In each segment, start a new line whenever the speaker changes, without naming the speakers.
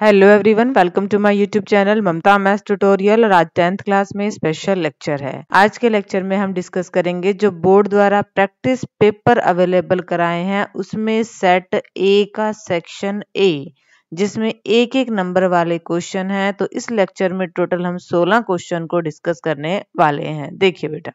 Hello everyone welcome to my YouTube channel Mamta maths tutorial और आज tenth class में special lecture है आज के लेक्चर में हम डिस्कस करेंगे जो बोर्ड द्वारा प्रैक्टिस पेपर अवेलेबल कराए हैं उसमें सेट ए का सेक्शन ए जिसमें एक एक नंबर वाले क्वेश्चन हैं तो इस लेक्चर में टोटल हम 16 क्वेश्चन को डिस्कस करने वाले हैं देखिए बेटा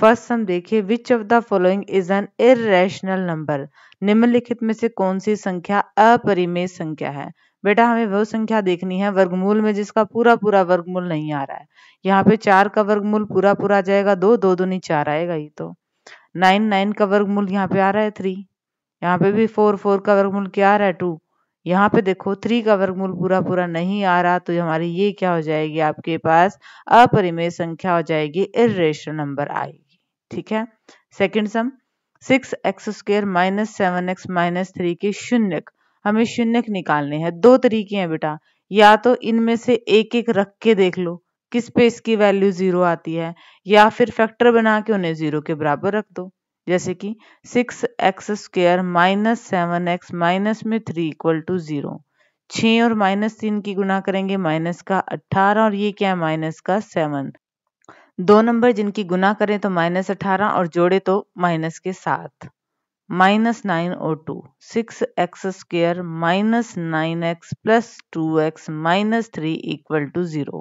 फर्स्ट सम देखिए which of the following is an irrational number निम्नलिखित में से कौन सी संख्या अपरिमेय संख्या है बेटा हमें वह संख्या देखनी है वर्गमूल में जिसका पूरा पूरा वर्गमूल नहीं आ रहा है यहाँ पे चार का वर्गमूल पूरा पूरा आ जाएगा दो दो नहीं चार आएगा ये तो नाइन नाइन का वर्गमूल यहाँ पे आ रहा है थ्री यहाँ पे भी फोर फोर का वर्गमूल क्या आ रहा है टू यहाँ पे देखो थ्री का वर्गमूल पूरा पूरा नहीं आ रहा तो हमारी ये क्या हो जाएगी आपके पास अपरिमेय संख्या हो जाएगी इेशनल नंबर आई ठीक है second sum six x square minus seven x minus three के शून्य हमें शून्य निकालने हैं दो तरीके हैं बेटा या तो इनमें से एक एक रख के देख लो किस पे इसकी वैल्यू जीरो आती है या फिर फैक्टर बना के उन्हें जीरो के बराबर रख दो जैसे कि six x square minus seven x minus में थ्री इक्वल टू जीरो छ और माइनस तीन की गुना करेंगे माइनस का अट्ठारह और ये क्या है माइनस का सेवन दो नंबर जिनकी गुना करें तो माइनस अठारह और जोड़े तो माइनस के साथ माइनस नाइन और two six x square minus nine x plus two x minus three equal to zero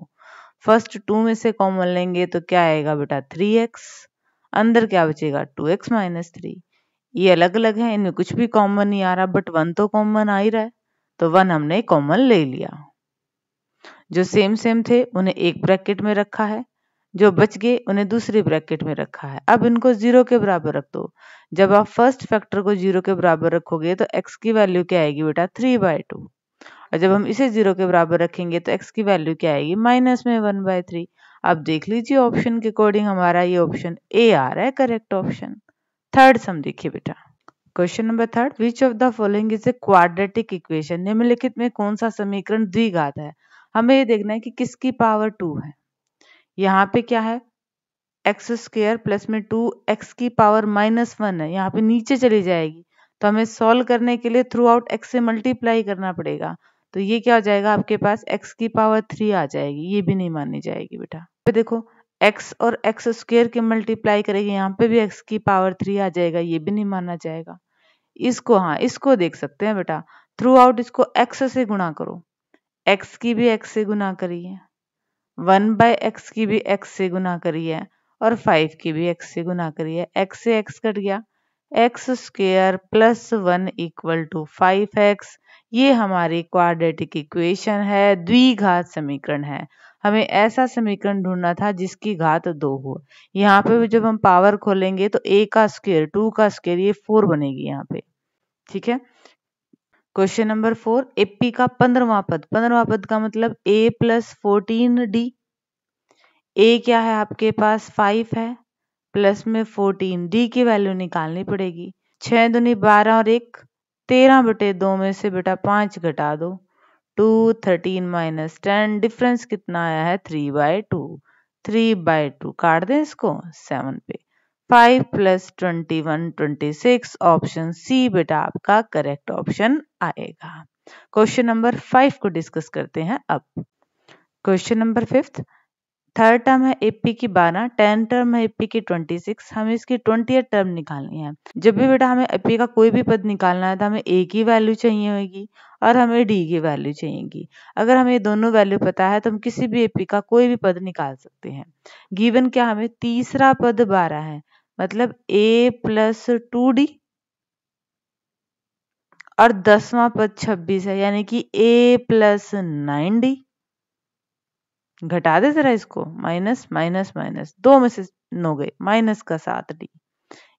first two में से कॉमन लेंगे तो क्या आएगा बेटा थ्री एक्स अंदर क्या बचेगा टू एक्स माइनस थ्री ये अलग अलग है इनमें कुछ भी कॉमन नहीं आ रहा बट वन तो कॉमन आ ही रहा है तो वन हमने कॉमन ले लिया जो सेम सेम थे उन्हें एक ब्रैकेट में रखा है जो बच गए उन्हें दूसरी ब्रैकेट में रखा है अब इनको जीरो के बराबर रख दो जब आप फर्स्ट फैक्टर को जीरो के बराबर रखोगे तो एक्स की वैल्यू क्या आएगी बेटा थ्री बाय टू और जब हम इसे जीरो के बराबर रखेंगे तो एक्स की वैल्यू क्या आएगी माइनस में वन बाय थ्री आप देख लीजिए ऑप्शन के अकॉर्डिंग हमारा ये ऑप्शन ए आ रहा है करेक्ट ऑप्शन थर्ड सम देखिए बेटा question number third which of the following is a quadratic equation निम्नलिखित में कौन सा समीकरण द्विघात है हमें ये देखना है कि किसकी पावर टू है यहाँ पे क्या है एक्स स्क्र प्लस में टू एक्स की पावर माइनस वन है यहाँ पे नीचे चली जाएगी तो हमें सॉल्व करने के लिए थ्रू आउट एक्स से मल्टीप्लाई करना पड़ेगा तो ये क्या हो जाएगा आपके पास एक्स की पावर थ्री आ जाएगी ये भी नहीं मानी जाएगी बेटा पे देखो एक्स और एक्स स्क्र के मल्टीप्लाई करेंगे यहाँ पे भी एक्स की पावर थ्री आ जाएगा ये भी नहीं माना जाएगा इसको हाँ इसको देख सकते हैं बेटा थ्रू आउट इसको एक्स से गुणा करो एक्स की भी एक्स से गुना करिए वन बाय एक्स की भी एक्स से गुना करिए और फाइव की भी एक्स से गुना करिए एक्स से एक्स कट गया x square plus one equal to five x ये हमारी क्वाड्रेटिक इक्वेशन है द्विघात समीकरण है हमें ऐसा समीकरण ढूंढना था जिसकी घात दो हो यहाँ पे जब हम पावर खोलेंगे तो ए का स्क्वेयर टू का स्क्वेयर ये फोर बनेगी यहाँ पे ठीक है क्वेश्चन नंबर फोर एपी का पंद्रवा पद पंद्रवा पद का मतलब a plus fourteen d a क्या है आपके पास फाइव है प्लस में फोर्टीन डी की वैल्यू निकालनी पड़ेगी छह दुनी बारह और एक तेरह बटे दो में से बेटा पांच घटा दो two thirteen minus ten difference कितना आया है three by two three by two काट दें इसको सेवन पे five plus twenty one twenty six option C बेटा आपका करेक्ट ऑप्शन आएगा क्वेश्चन नंबर फाइव को डिस्कस करते हैं अब question number fifth third term है एपी की बारह टेन टर्म है एपी की ट्वेंटी सिक्स हमें इसकी ट्वेंटी टर्म निकालनी है जब भी बेटा हमें एपी का कोई भी पद निकालना है तो हमें ए की वैल्यू चाहिए होगी और हमें डी की वैल्यू चाहिएगी अगर हमें दोनों वैल्यू पता है तो हम किसी भी एपी का कोई भी पद निकाल सकते हैं गिवन क्या हमें तीसरा पद बारह है मतलब ए प्लस टू डी और दसवां पद छब्बीस है यानी कि ए प्लस नाइन डी घटा दे जरा इसको माइनस माइनस माइनस दो में से नो गए माइनस का सात डी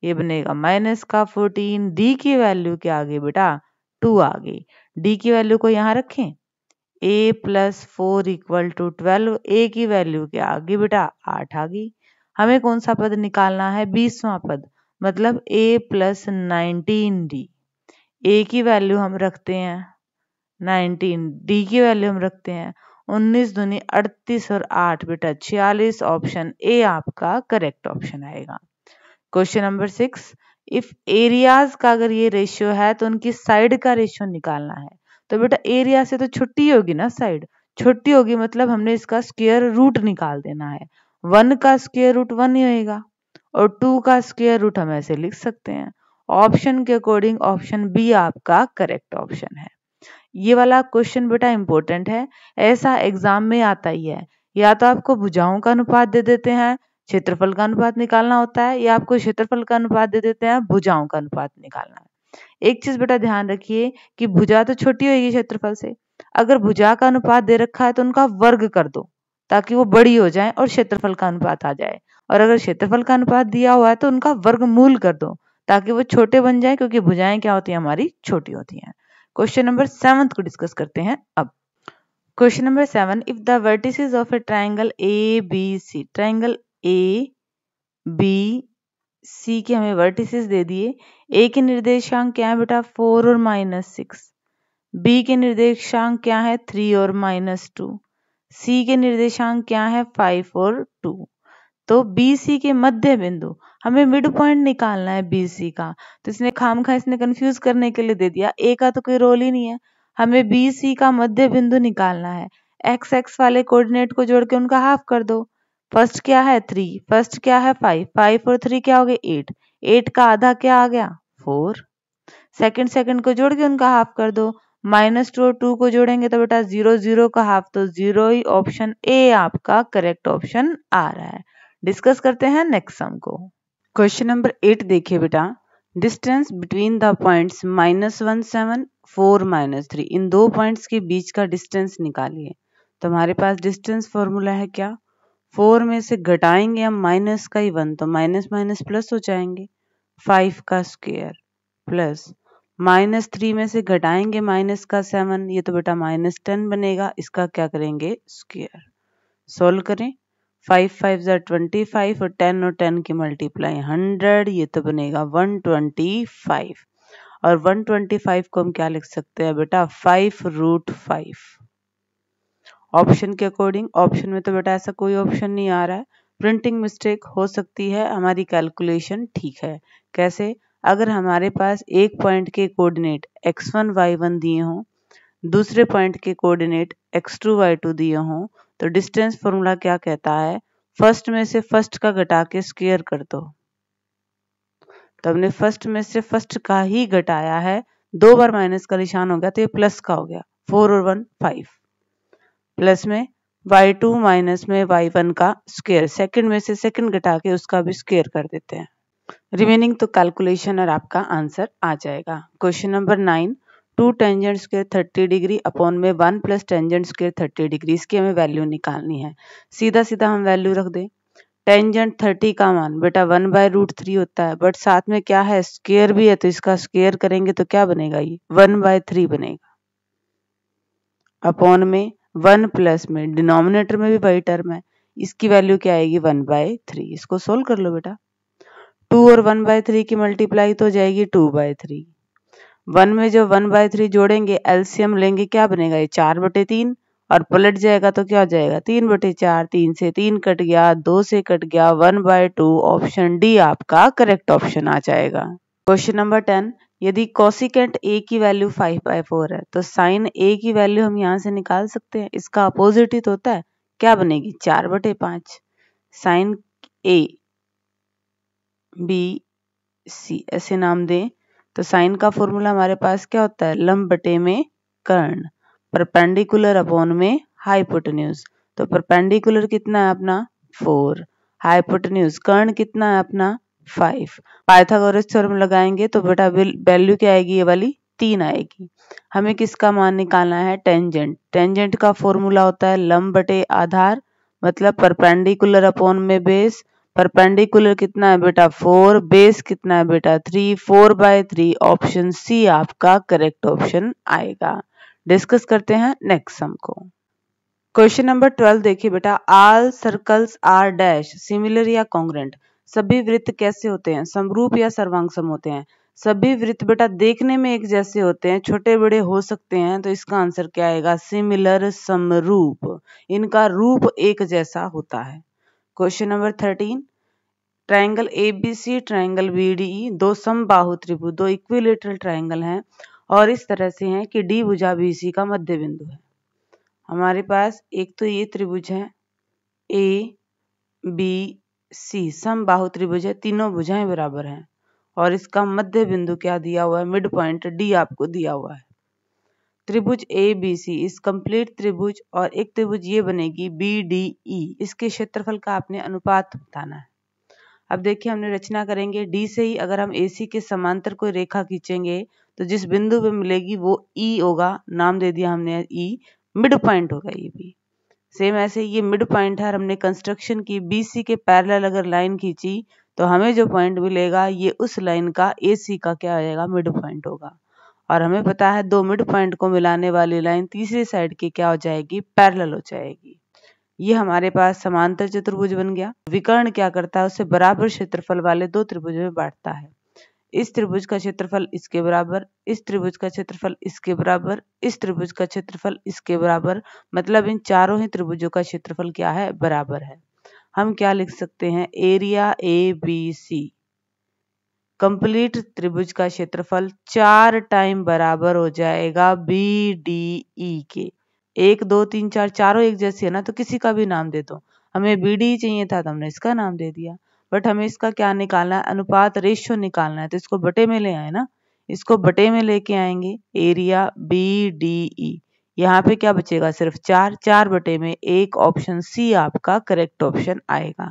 ये बनेगा माइनस का फोर्टीन डी की वैल्यू के आगे बेटा टू आ गई डी की वैल्यू को यहाँ रखें a plus four equal to twelve a की वैल्यू के आगे बेटा आठ आ गई हमें कौन सा पद निकालना है बीसवा पद मतलब a plus nineteen d a की वैल्यू हम रखते हैं नाइनटीन डी की वैल्यू हम रखते हैं उन्नीस दुनी अड़तीस और आठ बेटा छियालीस ऑप्शन ए आपका करेक्ट ऑप्शन आएगा question number six if areas का अगर ये रेशियो है तो उनकी साइड का रेशियो निकालना है तो बेटा एरिया से तो छुट्टी होगी ना साइड छुट्टी होगी मतलब हमने इसका स्क्वायर रूट निकाल देना है वन का स्क्वेयर रूट वन ही होगा और टू का स्केयर रूट हम ऐसे लिख सकते हैं ऑप्शन के अकॉर्डिंग ऑप्शन बी आपका करेक्ट ऑप्शन है ये वाला क्वेश्चन बेटा इंपॉर्टेंट है ऐसा एग्जाम में आता ही है या तो आपको भुजाओं का अनुपात दे देते हैं क्षेत्रफल का अनुपात निकालना होता है या आपको क्षेत्रफल का अनुपात दे देते हैं भुजाओं का अनुपात निकालना है एक चीज बेटा ध्यान रखिए कि भुजा तो छोटी होगी क्षेत्रफल से अगर भुजा का अनुपात दे रखा है तो उनका वर्ग कर दो ताकि वो बड़ी हो जाए और क्षेत्रफल का अनुपात आ जाए और अगर क्षेत्रफल का अनुपात दिया हुआ है तो उनका वर्ग मूल कर दो ताकि वो छोटे बन जाए क्योंकि भुजाएं क्या होती है हमारी छोटी होती हैं क्वेश्चन नंबर सेवन को डिस्कस करते हैं अब question number seven if the vertices of a triangle A B C triangle A B C के हमें वर्टिसेस दे दिए ए के निर्देशांक क्या है बेटा फोर और माइनस सिक्स बी के निर्देशांक क्या है थ्री और माइनस टू सी के निर्देशांक क्या है फाइव और टू तो बी सी के मध्य बिंदु हमें मिड पॉइंट निकालना है बी सी का तो इसने खाम खा इसने कंफ्यूज करने के लिए दे दिया ए का तो कोई रोल ही नहीं है हमें बी सी का मध्य बिंदु निकालना है एक्स एक्स वाले कोऑर्डिनेट को जोड़ के उनका हाफ कर दो फर्स्ट क्या है थ्री फर्स्ट क्या है फाइव फाइव और थ्री क्या हो गया एट एट का आधा क्या आ गया फोर सेकंड सेकंड को जोड़ के उनका हाफ कर दो माइनस टू और टू को जोड़ेंगे तो बेटा जीरो जीरो का हाफ तो जीरो ही ऑप्शन ए आपका करेक्ट ऑप्शन आ रहा है डिस्कस करते हैं नेक्स्ट सम को क्वेश्चन नंबर एट देखिए बेटा distance between the points minus one seven four minus three इन दो पॉइंट्स के बीच का डिस्टेंस निकालिए तो हमारे पास डिस्टेंस फॉर्मूला है क्या फोर में से घटाएंगे हम माइनस का ही वन तो माइनस माइनस प्लस हो जाएंगे फाइव का स्क्वेयर प्लस माइनस थ्री में से घटाएंगे माइनस का सेवन ये तो बेटा माइनस टेन बनेगा इसका क्या करेंगे स्क्वेयर सोल्व करें फाइव फाइव जर ट्वेंटी फाइव और टेन और टेन की मल्टीप्लाई हंड्रेड ये तो बनेगा वन ट्वेंटी फाइव और वन ट्वेंटी फाइव को हम क्या लिख सकते हैं बेटा फाइव रूट फाइव ऑप्शन के अकॉर्डिंग ऑप्शन में तो बेटा ऐसा कोई ऑप्शन नहीं आ रहा है प्रिंटिंग मिस्टेक हो सकती है हमारी कैलकुलेशन ठीक है कैसे अगर हमारे पास एक पॉइंट के कोऑर्डिनेट x1 y1 दिए हों दूसरे पॉइंट के कोऑर्डिनेट x2 y2 दिए हों तो डिस्टेंस फॉर्मूला क्या कहता है फर्स्ट में से फर्स्ट का घटा के स्क्वायर कर दो तो हमने फर्स्ट में से फर्स्ट का ही घटाया है दो बार माइनस का निशान हो गया तो ये प्लस का हो गया फोर और वन फाइव प्लस में y2 माइनस में y1 का स्क्वायर सेकंड में से सेकंड घटा के उसका भी स्क्वायर कर देते हैं रिमेनिंग तो कैलकुलेशन और आपका आंसर आ जाएगा question number nine two tangent square thirty degree upon में one plus tangent square thirty degree इसकी हमें वैल्यू निकालनी है सीधा सीधा हम वैल्यू रख दें टेंजेंट थर्टी का मान बेटा वन बाय रूट थ्री होता है बट साथ में क्या है स्केयर भी है तो इसका स्केयर करेंगे तो क्या बनेगा ये वन बाय थ्री बनेगा अपॉन में वन प्लस में डिनोमिनेटर में भी वही टर्म है इसकी वैल्यू क्या आएगी वन बाय थ्री इसको सोल्व कर लो बेटा टू और वन बाय थ्री की मल्टीप्लाई तो हो जाएगी टू बाय थ्री वन में जो वन बाय थ्री जोड़ेंगे एल्सियम लेंगे क्या बनेगा ये चार बटे तीन और पलट जाएगा तो क्या हो जाएगा तीन बटे चार तीन से तीन कट गया दो से कट गया one by two option D आपका करेक्ट ऑप्शन आ जाएगा क्वेश्चन नंबर टेन यदि कॉसिकेंट ए की वैल्यू फाइव बाय फोर है तो साइन ए की वैल्यू हम यहाँ से निकाल सकते हैं इसका अपोजिट ही तो होता है क्या बनेगी चार बटे पाँच साइन ए बी सी ऐसे नाम दें तो साइन का फॉर्मूला हमारे पास क्या होता है लंब बटे में कर्ण परपेंडिकुलर अपॉन में हाइपोटन्यूज तो परपेंडिकुलर कितना है अपना फोर हाइपोटन्यूज कर्ण कितना है अपना फाइव पाइथागोरस थ्योरम लगाएंगे तो बेटा वैल्यू क्या आएगी ये वाली तीन आएगी हमें किसका मान निकालना है टेंजेंट टेंजेंट का फॉर्मूला होता है लंब बटे आधार मतलब परपेंडिकुलर अपॉन में बेस परपेंडिकुलर कितना है बेटा फोर बेस कितना है बेटा three four by three option C आपका करेक्ट ऑप्शन आएगा डिस्कस करते हैं नेक्स्ट सम को क्वेश्चन नंबर ट्वेल्व देखिए बेटा all circles are dash similar या कॉन्ग्रेंट सभी वृत्त कैसे होते हैं समरूप या सर्वांग सम होते हैं सभी वृत्त बेटा देखने में एक जैसे होते हैं छोटे बड़े हो सकते हैं तो इसका आंसर क्या आएगा सिमिलर समरूप इनका रूप एक जैसा होता है question number thirteen triangle A B C triangle B D E दो समबाहु त्रिभुज दो इक्विलेटरल ट्राइंगल हैं और इस तरह से हैं कि डी भुजा बी सी का मध्य बिंदु है हमारे पास एक तो ये त्रिभुज है ए बी सी समबाहु त्रिभुज है तीनों भुजाएं बराबर हैं और इसका मध्य बिंदु क्या दिया हुआ है मिड पॉइंट डी आपको दिया हुआ है त्रिभुज ए बी सी इस कंप्लीट त्रिभुज और एक त्रिभुज ये बनेगी बी डी ई इसके क्षेत्रफल का आपने अनुपात बताना है अब देखिए हमने रचना करेंगे डी से ही अगर हम ए सी के समांतर कोई रेखा खींचेंगे तो जिस बिंदु पे मिलेगी वो ई e होगा नाम दे दिया हमने ई e। मिड पॉइंट होगा ये भी सेम ऐसे ये मिड पॉइंट है हमने कंस्ट्रक्शन की बी सी के पैरेलल अगर लाइन खींची तो हमें जो पॉइंट मिलेगा ये उस लाइन का ए सी का क्या हो जाएगा मिड पॉइंट होगा और हमें पता है दो मिड पॉइंट को मिलाने वाली लाइन तीसरी साइड की क्या हो जाएगी पैरेलल हो जाएगी ये हमारे पास समांतर चतुर्भुज बन गया विकर्ण क्या करता है उसे बराबर क्षेत्रफल वाले दो त्रिभुज में बांटता है इस त्रिभुज का क्षेत्रफल इसके बराबर इस त्रिभुज का क्षेत्रफल इसके बराबर इस त्रिभुज का क्षेत्रफल इसके बराबर मतलब इन चारों ही त्रिभुजों का क्षेत्रफल क्या है बराबर है हम क्या लिख सकते हैं area A B C complete त्रिभुज का क्षेत्रफल चार टाइम बराबर हो जाएगा बी डी ई के एक दो तीन चार चारों एक जैसे है ना तो किसी का भी नाम दे दो हमें बी डी चाहिए था तो हमने इसका नाम दे दिया बट हमें इसका क्या निकालना है अनुपात रेशियो निकालना है तो इसको बटे में ले आए ना इसको बटे में लेके आएंगे एरिया बी डी ई यहाँ पे क्या बचेगा सिर्फ चार चार बटे में एक ऑप्शन सी आपका करेक्ट ऑप्शन आएगा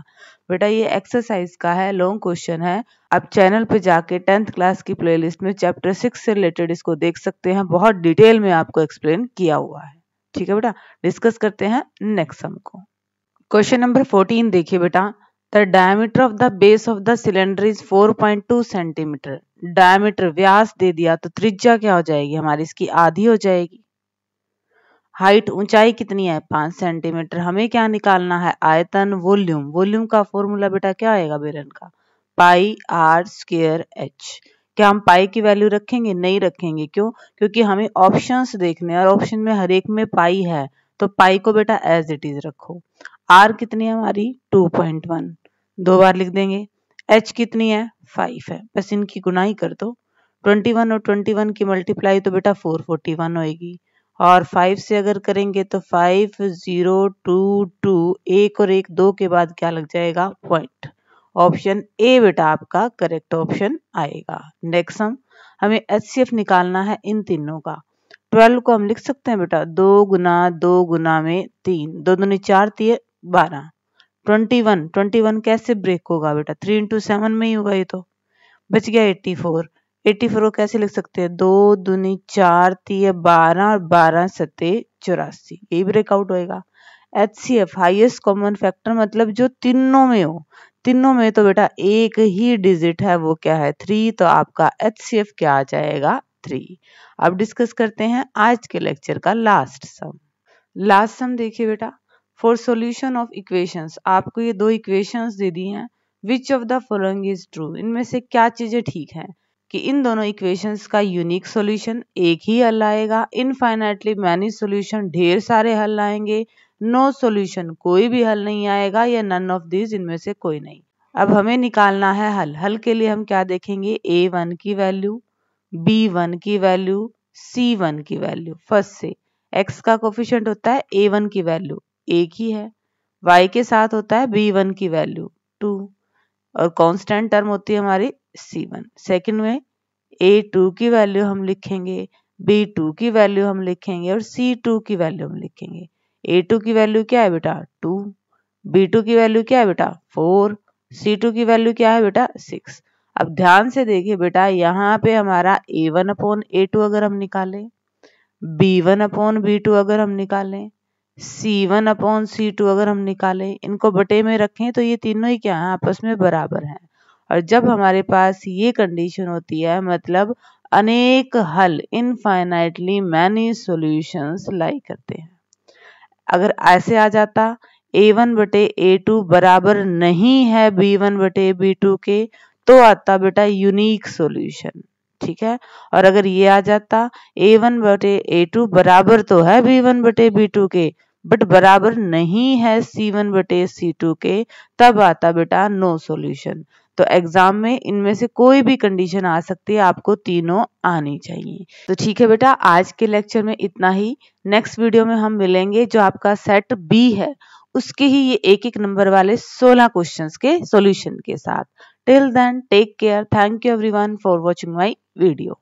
बेटा ये एक्सरसाइज का है लॉन्ग क्वेश्चन है आप चैनल पे जाके टेंथ क्लास की प्लेलिस्ट में चैप्टर सिक्स से रिलेटेड इसको देख सकते हैं बहुत डिटेल में आपको एक्सप्लेन किया हुआ है ठीक है बेटा डिस्कस करते हैं नेक्स्ट सम को क्वेश्चन नंबर फोर्टीन देखिए बेटा the diameter of the base of the cylinder is 4.2 centimetre diameter व्यास दे दिया तो त्रिज्या क्या हो जाएगी हमारी इसकी आधी हो जाएगी हाइट ऊंचाई कितनी है पांच सेंटीमीटर हमें क्या निकालना है आयतन वॉल्यूम वॉल्यूम का फॉर्मूला बेटा क्या आएगा बेलन का पाई आर स्क्र एच क्या हम पाई की वैल्यू रखेंगे नहीं रखेंगे क्यों क्योंकि हमें ऑप्शंस देखने और ऑप्शन में हर एक में पाई है तो पाई को बेटा एज इट इज रखो आर कितनी है हमारी 2.1 दो बार लिख देंगे एच कितनी है फाइव है बस इनकी गुनाई कर दो 21 और 21 की मल्टीप्लाई तो बेटा 441 होएगी और फाइव से अगर करेंगे तो फाइव ज़ीरो टू टू एक और एक दो के बाद क्या लग जाएगा पॉइंट ऑप्शन ए बेटा आपका करेक्ट ऑप्शन आएगा नेक्स्ट हम हमें एच निकालना है इन तीनों का ट्वेल्व को हम लिख सकते हैं बेटा दो गुना दो गुना में तीन दो दो चार तीन बारह ट्वेंटी वन ट्वेंटी वन कैसे ब्रेक होगा बेटा थ्री इंटू सेवन में ही होगा ये तो बच गया एट्टी फोर एट्टी फोर को कैसे लिख सकते हैं दो दुनी चार तीय बारह और बारह सते चौरासी यही ब्रेकआउट होएगा H C F highest common factor मतलब जो तीनों में हो तीनों में तो बेटा एक ही डिजिट है वो क्या है थ्री तो आपका एच सी एफ क्या आ जाएगा थ्री अब डिस्कस करते हैं आज के लेक्चर का लास्ट सम लास्ट सम देखिए बेटा फॉर सॉल्यूशन ऑफ इक्वेशंस आपको ये दो इक्वेशंस दे दी हैं which of the following is true इनमें से क्या चीज़ें ठीक हैं कि इन दोनों इक्वेशंस का यूनिक सॉल्यूशन एक ही हल आएगा इनफाइनाइटली मैनी सॉल्यूशन ढेर सारे हल आएंगे नो no सॉल्यूशन कोई भी हल नहीं आएगा या नन ऑफ दिस इनमें से कोई नहीं अब हमें निकालना है हल हल के लिए हम क्या देखेंगे ए वन की वैल्यू बी वन की वैल्यू सी वन की वैल्यू फर्स्ट से एक्स का कोफिशेंट होता है ए वन की वैल्यू एक ही है वाई के साथ होता है बी वन की वैल्यू टू और कांस्टेंट टर्म होती है हमारी सी वन सेकेंड में ए टू की वैल्यू हम लिखेंगे बी टू की वैल्यू हम लिखेंगे और सी टू की वैल्यू हम लिखेंगे ए टू की वैल्यू क्या है बेटा टू बी टू की वैल्यू क्या है बेटा फोर सी टू की वैल्यू क्या है बेटा सिक्स अब ध्यान से देखिए बेटा यहाँ पे हमारा A one upon A two अगर हम निकालें B one upon B two अगर हम निकालें C one upon C two अगर हम निकालें इनको बटे में रखें तो ये तीनों ही क्या है आपस में बराबर हैं और जब हमारे पास ये कंडीशन होती है मतलब अनेक हल इनफाइनाइटली मैनी सॉल्यूशंस लाई करते हैं अगर ऐसे आ जाता ए वन बटे ए टू बराबर नहीं है बी वन बटे बी टू के तो आता बेटा यूनिक सॉल्यूशन ठीक है और अगर ये आ जाता ए वन बटे ए टू बराबर तो है बी वन बटे बी टू के बट बराबर नहीं है सी वन बटे सी टू के तब आता बेटा नो सॉल्यूशन तो एग्जाम में इनमें से कोई भी कंडीशन आ सकती है आपको तीनों आनी चाहिए तो ठीक है बेटा आज के लेक्चर में इतना ही नेक्स्ट वीडियो में हम मिलेंगे जो आपका सेट बी है उसके ही ये एक एक नंबर वाले 16 क्वेश्चंस के सॉल्यूशन के साथ till then take care thank you everyone for watching my video